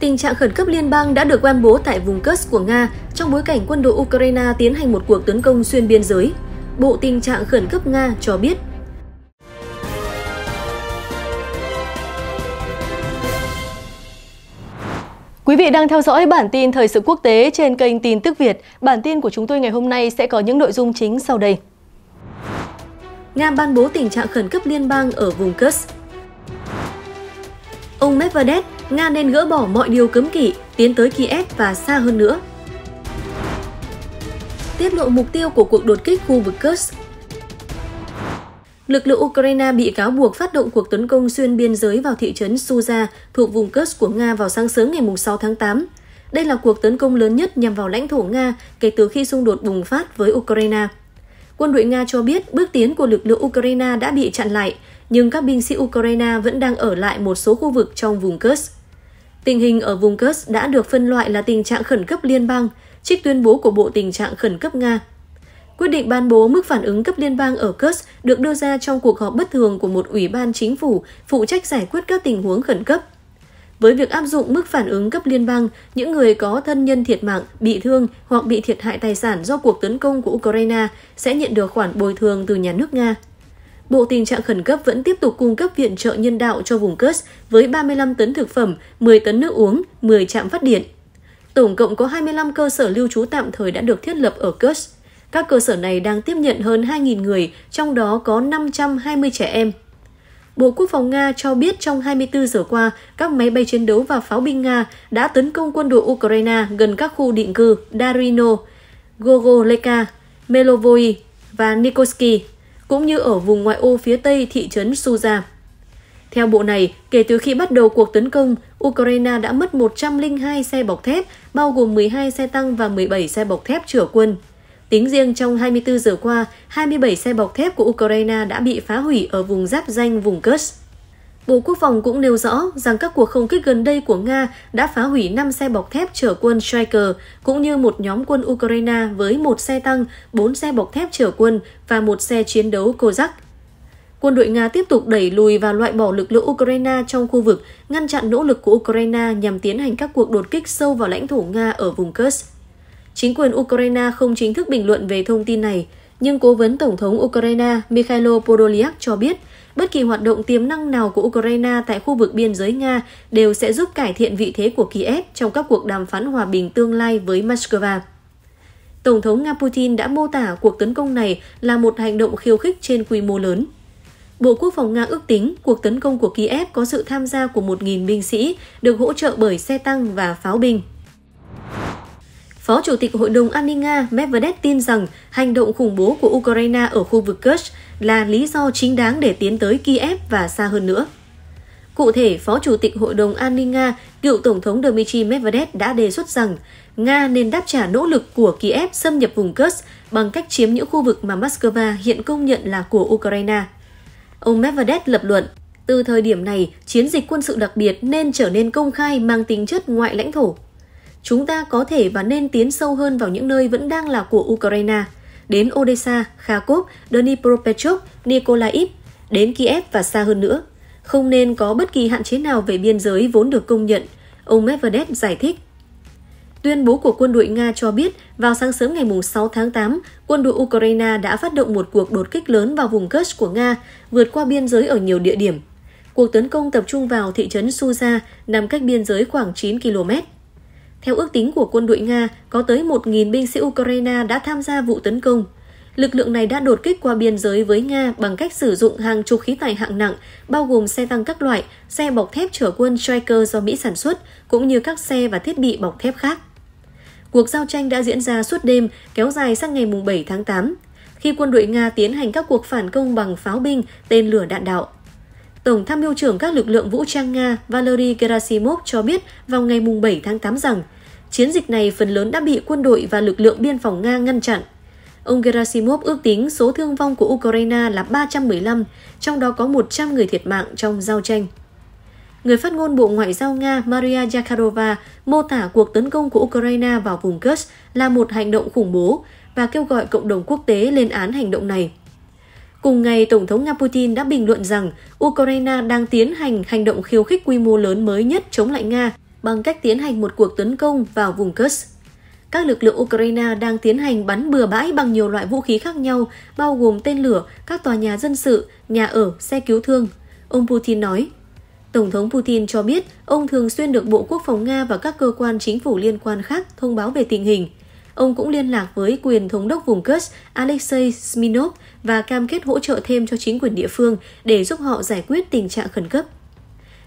Tình trạng khẩn cấp liên bang đã được ban bố tại vùng Kursk của Nga trong bối cảnh quân đội Ukraine tiến hành một cuộc tấn công xuyên biên giới. Bộ Tình trạng khẩn cấp Nga cho biết Quý vị đang theo dõi bản tin thời sự quốc tế trên kênh Tin tức Việt. Bản tin của chúng tôi ngày hôm nay sẽ có những nội dung chính sau đây. Nga ban bố tình trạng khẩn cấp liên bang ở vùng Kursk. Ông Medvedev, Nga nên gỡ bỏ mọi điều cấm kỵ, tiến tới Kiev và xa hơn nữa. Tiết lộ mục tiêu của cuộc đột kích khu vực Kursk Lực lượng Ukraine bị cáo buộc phát động cuộc tấn công xuyên biên giới vào thị trấn Suza thuộc vùng Kursk của Nga vào sáng sớm ngày 6 tháng 8. Đây là cuộc tấn công lớn nhất nhằm vào lãnh thổ Nga kể từ khi xung đột bùng phát với Ukraine. Quân đội Nga cho biết bước tiến của lực lượng Ukraine đã bị chặn lại, nhưng các binh sĩ Ukraine vẫn đang ở lại một số khu vực trong vùng Kursk. Tình hình ở vùng Kursk đã được phân loại là tình trạng khẩn cấp liên bang, trích tuyên bố của Bộ Tình trạng Khẩn cấp Nga. Quyết định ban bố mức phản ứng cấp liên bang ở Kursk được đưa ra trong cuộc họp bất thường của một ủy ban chính phủ phụ trách giải quyết các tình huống khẩn cấp. Với việc áp dụng mức phản ứng cấp liên bang, những người có thân nhân thiệt mạng, bị thương hoặc bị thiệt hại tài sản do cuộc tấn công của Ukraine sẽ nhận được khoản bồi thường từ nhà nước Nga. Bộ tình trạng khẩn cấp vẫn tiếp tục cung cấp viện trợ nhân đạo cho vùng Kursk với 35 tấn thực phẩm, 10 tấn nước uống, 10 trạm phát điện. Tổng cộng có 25 cơ sở lưu trú tạm thời đã được thiết lập ở Kursk. Các cơ sở này đang tiếp nhận hơn 2.000 người, trong đó có 520 trẻ em. Bộ Quốc phòng Nga cho biết trong 24 giờ qua, các máy bay chiến đấu và pháo binh Nga đã tấn công quân đội Ukraine gần các khu định cư Darino, Gogoleka, Melovoi và Nikoski cũng như ở vùng ngoại ô phía tây thị trấn Suza. Theo bộ này, kể từ khi bắt đầu cuộc tấn công, Ukraine đã mất 102 xe bọc thép, bao gồm 12 xe tăng và 17 xe bọc thép chở quân. Tính riêng trong 24 giờ qua, 27 xe bọc thép của Ukraine đã bị phá hủy ở vùng giáp danh vùng Kursk. Bộ Quốc phòng cũng nêu rõ rằng các cuộc không kích gần đây của Nga đã phá hủy 5 xe bọc thép chở quân Striker, cũng như một nhóm quân Ukraine với một xe tăng, 4 xe bọc thép chở quân và một xe chiến đấu Kozak. Quân đội Nga tiếp tục đẩy lùi và loại bỏ lực lượng Ukraine trong khu vực, ngăn chặn nỗ lực của Ukraine nhằm tiến hành các cuộc đột kích sâu vào lãnh thổ Nga ở vùng Kursk. Chính quyền Ukraine không chính thức bình luận về thông tin này, nhưng cố vấn Tổng thống Ukraine Mikhailo Podolyak cho biết, bất kỳ hoạt động tiềm năng nào của Ukraine tại khu vực biên giới Nga đều sẽ giúp cải thiện vị thế của Kiev trong các cuộc đàm phán hòa bình tương lai với Moscow. Tổng thống Nga Putin đã mô tả cuộc tấn công này là một hành động khiêu khích trên quy mô lớn. Bộ Quốc phòng Nga ước tính cuộc tấn công của Kiev có sự tham gia của 1.000 binh sĩ, được hỗ trợ bởi xe tăng và pháo binh. Phó Chủ tịch Hội đồng An ninh Nga Medvedev tin rằng hành động khủng bố của Ukraine ở khu vực Kursk là lý do chính đáng để tiến tới Kiev và xa hơn nữa. Cụ thể, Phó Chủ tịch Hội đồng An ninh Nga, cựu Tổng thống Dmitry Medvedev đã đề xuất rằng Nga nên đáp trả nỗ lực của Kiev xâm nhập vùng Kursk bằng cách chiếm những khu vực mà Moscow hiện công nhận là của Ukraine. Ông Medvedev lập luận, từ thời điểm này, chiến dịch quân sự đặc biệt nên trở nên công khai mang tính chất ngoại lãnh thổ chúng ta có thể và nên tiến sâu hơn vào những nơi vẫn đang là của Ukraine, đến Odessa, Kharkov, Dnipropetrovsk, Nikolaev, đến Kiev và xa hơn nữa. Không nên có bất kỳ hạn chế nào về biên giới vốn được công nhận, ông Medvedev giải thích. Tuyên bố của quân đội Nga cho biết, vào sáng sớm ngày 6 tháng 8, quân đội Ukraine đã phát động một cuộc đột kích lớn vào vùng Kursk của Nga, vượt qua biên giới ở nhiều địa điểm. Cuộc tấn công tập trung vào thị trấn Suza, nằm cách biên giới khoảng 9 km. Theo ước tính của quân đội Nga, có tới 1.000 binh sĩ Ukraine đã tham gia vụ tấn công. Lực lượng này đã đột kích qua biên giới với Nga bằng cách sử dụng hàng chục khí tài hạng nặng, bao gồm xe tăng các loại, xe bọc thép chở quân Striker do Mỹ sản xuất, cũng như các xe và thiết bị bọc thép khác. Cuộc giao tranh đã diễn ra suốt đêm, kéo dài sang ngày 7 tháng 8, khi quân đội Nga tiến hành các cuộc phản công bằng pháo binh, tên lửa đạn đạo. Tổng tham mưu trưởng các lực lượng vũ trang Nga Valery Gerasimov cho biết vào ngày 7 tháng 8 rằng chiến dịch này phần lớn đã bị quân đội và lực lượng biên phòng Nga ngăn chặn. Ông Gerasimov ước tính số thương vong của Ukraine là 315, trong đó có 100 người thiệt mạng trong giao tranh. Người phát ngôn Bộ Ngoại giao Nga Maria Zakharova mô tả cuộc tấn công của Ukraine vào vùng Kursk là một hành động khủng bố và kêu gọi cộng đồng quốc tế lên án hành động này. Cùng ngày, Tổng thống Nga Putin đã bình luận rằng Ukraine đang tiến hành hành động khiêu khích quy mô lớn mới nhất chống lại Nga bằng cách tiến hành một cuộc tấn công vào vùng Kursk. Các lực lượng Ukraine đang tiến hành bắn bừa bãi bằng nhiều loại vũ khí khác nhau, bao gồm tên lửa, các tòa nhà dân sự, nhà ở, xe cứu thương. Ông Putin nói, Tổng thống Putin cho biết ông thường xuyên được Bộ Quốc phòng Nga và các cơ quan chính phủ liên quan khác thông báo về tình hình – ông cũng liên lạc với quyền thống đốc vùng Kursk Alexei Sminov và cam kết hỗ trợ thêm cho chính quyền địa phương để giúp họ giải quyết tình trạng khẩn cấp.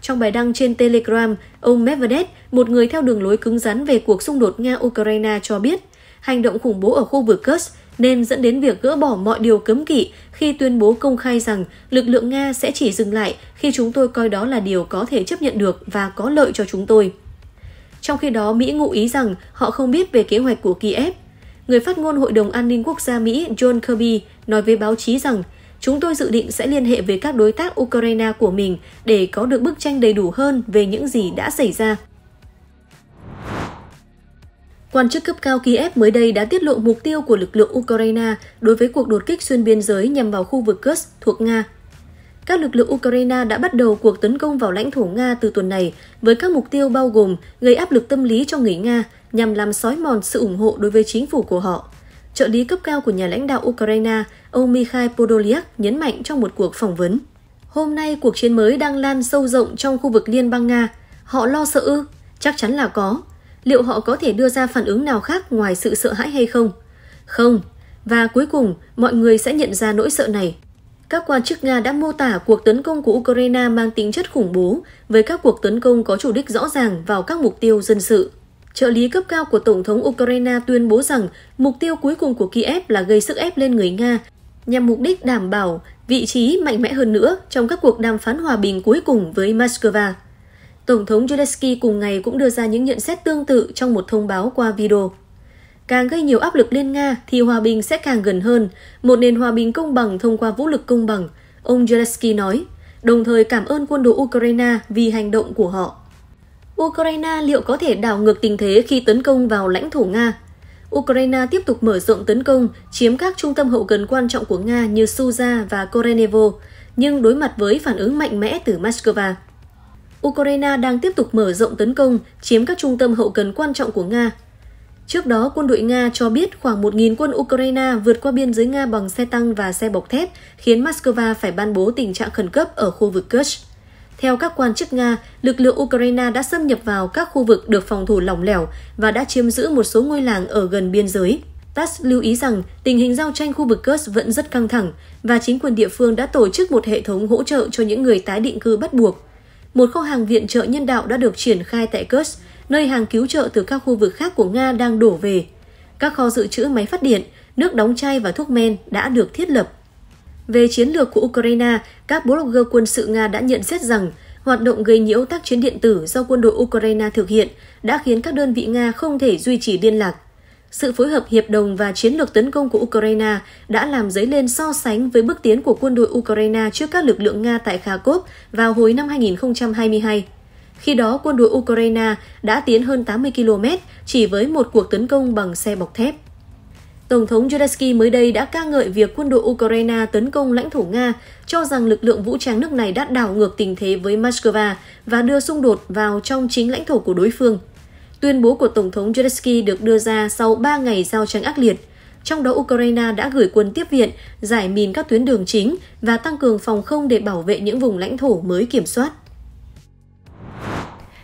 Trong bài đăng trên Telegram, ông Medvedev, một người theo đường lối cứng rắn về cuộc xung đột Nga-Ukraine cho biết, hành động khủng bố ở khu vực Kursk nên dẫn đến việc gỡ bỏ mọi điều cấm kỵ khi tuyên bố công khai rằng lực lượng Nga sẽ chỉ dừng lại khi chúng tôi coi đó là điều có thể chấp nhận được và có lợi cho chúng tôi. Trong khi đó, Mỹ ngụ ý rằng họ không biết về kế hoạch của Kiev. Người phát ngôn Hội đồng An ninh Quốc gia Mỹ John Kirby nói với báo chí rằng chúng tôi dự định sẽ liên hệ với các đối tác Ukraine của mình để có được bức tranh đầy đủ hơn về những gì đã xảy ra. Quan chức cấp cao Kiev mới đây đã tiết lộ mục tiêu của lực lượng Ukraine đối với cuộc đột kích xuyên biên giới nhằm vào khu vực Kursk thuộc Nga các lực lượng Ukraine đã bắt đầu cuộc tấn công vào lãnh thổ Nga từ tuần này với các mục tiêu bao gồm gây áp lực tâm lý cho người Nga nhằm làm sói mòn sự ủng hộ đối với chính phủ của họ. Trợ lý cấp cao của nhà lãnh đạo Ukraine, ông Mikhail Podolyak nhấn mạnh trong một cuộc phỏng vấn. Hôm nay cuộc chiến mới đang lan sâu rộng trong khu vực liên bang Nga. Họ lo sợ ư? Chắc chắn là có. Liệu họ có thể đưa ra phản ứng nào khác ngoài sự sợ hãi hay không? Không. Và cuối cùng, mọi người sẽ nhận ra nỗi sợ này các quan chức Nga đã mô tả cuộc tấn công của Ukraine mang tính chất khủng bố với các cuộc tấn công có chủ đích rõ ràng vào các mục tiêu dân sự. Trợ lý cấp cao của Tổng thống Ukraine tuyên bố rằng mục tiêu cuối cùng của Kiev là gây sức ép lên người Nga nhằm mục đích đảm bảo vị trí mạnh mẽ hơn nữa trong các cuộc đàm phán hòa bình cuối cùng với Moscow. Tổng thống Zelensky cùng ngày cũng đưa ra những nhận xét tương tự trong một thông báo qua video càng gây nhiều áp lực lên Nga thì hòa bình sẽ càng gần hơn, một nền hòa bình công bằng thông qua vũ lực công bằng, ông Zelensky nói, đồng thời cảm ơn quân đội Ukraine vì hành động của họ. Ukraine liệu có thể đảo ngược tình thế khi tấn công vào lãnh thổ Nga? Ukraine tiếp tục mở rộng tấn công, chiếm các trung tâm hậu cần quan trọng của Nga như Suza và Korenevo, nhưng đối mặt với phản ứng mạnh mẽ từ Moscow. Ukraine đang tiếp tục mở rộng tấn công, chiếm các trung tâm hậu cần quan trọng của Nga Trước đó, quân đội Nga cho biết khoảng 1.000 quân Ukraine vượt qua biên giới Nga bằng xe tăng và xe bọc thép, khiến Moscow phải ban bố tình trạng khẩn cấp ở khu vực Kursk. Theo các quan chức Nga, lực lượng Ukraine đã xâm nhập vào các khu vực được phòng thủ lỏng lẻo và đã chiếm giữ một số ngôi làng ở gần biên giới. TASS lưu ý rằng tình hình giao tranh khu vực Kursk vẫn rất căng thẳng và chính quyền địa phương đã tổ chức một hệ thống hỗ trợ cho những người tái định cư bắt buộc. Một kho hàng viện trợ nhân đạo đã được triển khai tại Kursk nơi hàng cứu trợ từ các khu vực khác của Nga đang đổ về. Các kho dự trữ máy phát điện, nước đóng chai và thuốc men đã được thiết lập. Về chiến lược của Ukraine, các blogger quân sự Nga đã nhận xét rằng hoạt động gây nhiễu tác chiến điện tử do quân đội Ukraine thực hiện đã khiến các đơn vị Nga không thể duy trì liên lạc. Sự phối hợp hiệp đồng và chiến lược tấn công của Ukraine đã làm dấy lên so sánh với bước tiến của quân đội Ukraine trước các lực lượng Nga tại Kharkov vào hồi năm 2022. Khi đó, quân đội Ukraine đã tiến hơn 80 km chỉ với một cuộc tấn công bằng xe bọc thép. Tổng thống Zelensky mới đây đã ca ngợi việc quân đội Ukraine tấn công lãnh thổ Nga, cho rằng lực lượng vũ trang nước này đã đảo ngược tình thế với Moscow và đưa xung đột vào trong chính lãnh thổ của đối phương. Tuyên bố của Tổng thống Zelensky được đưa ra sau 3 ngày giao tranh ác liệt. Trong đó, Ukraine đã gửi quân tiếp viện, giải mìn các tuyến đường chính và tăng cường phòng không để bảo vệ những vùng lãnh thổ mới kiểm soát.